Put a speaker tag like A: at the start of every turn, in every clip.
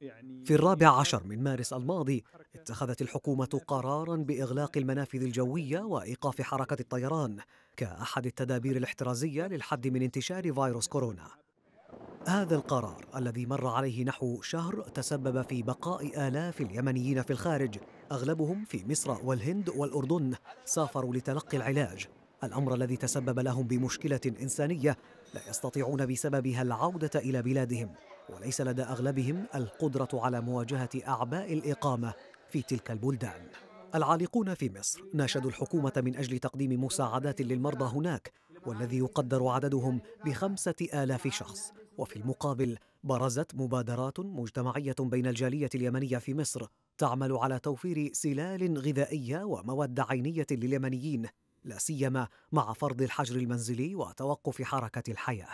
A: يعني في الرابع عشر من مارس الماضي اتخذت الحكومة قرارا بإغلاق المنافذ الجوية وإيقاف حركة الطيران كأحد التدابير الاحترازية للحد من انتشار فيروس كورونا هذا القرار الذي مر عليه نحو شهر تسبب في بقاء آلاف اليمنيين في الخارج أغلبهم في مصر والهند والأردن سافروا لتلقي العلاج الأمر الذي تسبب لهم بمشكلة إنسانية لا يستطيعون بسببها العودة إلى بلادهم وليس لدى اغلبهم القدره على مواجهه اعباء الاقامه في تلك البلدان العالقون في مصر ناشدوا الحكومه من اجل تقديم مساعدات للمرضى هناك والذي يقدر عددهم بخمسه الاف شخص وفي المقابل برزت مبادرات مجتمعيه بين الجاليه اليمنيه في مصر تعمل على توفير سلال غذائيه ومواد عينيه لليمنيين لا سيما مع فرض الحجر المنزلي وتوقف حركه الحياه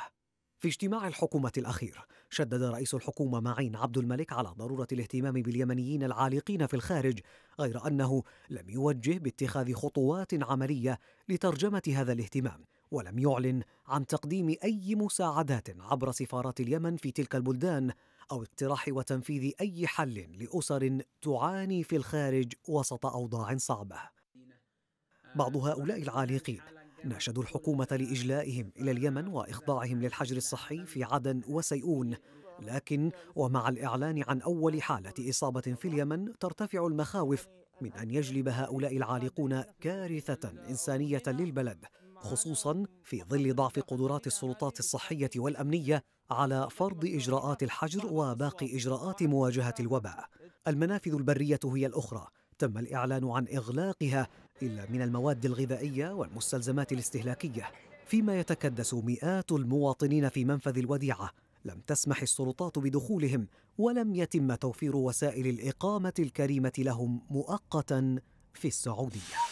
A: في اجتماع الحكومة الأخير شدد رئيس الحكومة معين عبد الملك على ضرورة الاهتمام باليمنيين العالقين في الخارج غير أنه لم يوجه باتخاذ خطوات عملية لترجمة هذا الاهتمام ولم يعلن عن تقديم أي مساعدات عبر سفارات اليمن في تلك البلدان أو اقتراح وتنفيذ أي حل لأسر تعاني في الخارج وسط أوضاع صعبة بعض هؤلاء العالقين ناشدوا الحكومة لإجلائهم إلى اليمن وإخضاعهم للحجر الصحي في عدن وسيئون لكن ومع الإعلان عن أول حالة إصابة في اليمن ترتفع المخاوف من أن يجلب هؤلاء العالقون كارثة إنسانية للبلد خصوصا في ظل ضعف قدرات السلطات الصحية والأمنية على فرض إجراءات الحجر وباقي إجراءات مواجهة الوباء المنافذ البرية هي الأخرى تم الإعلان عن إغلاقها إلا من المواد الغذائية والمستلزمات الاستهلاكية فيما يتكدس مئات المواطنين في منفذ الوديعة لم تسمح السلطات بدخولهم ولم يتم توفير وسائل الإقامة الكريمة لهم مؤقتا في السعودية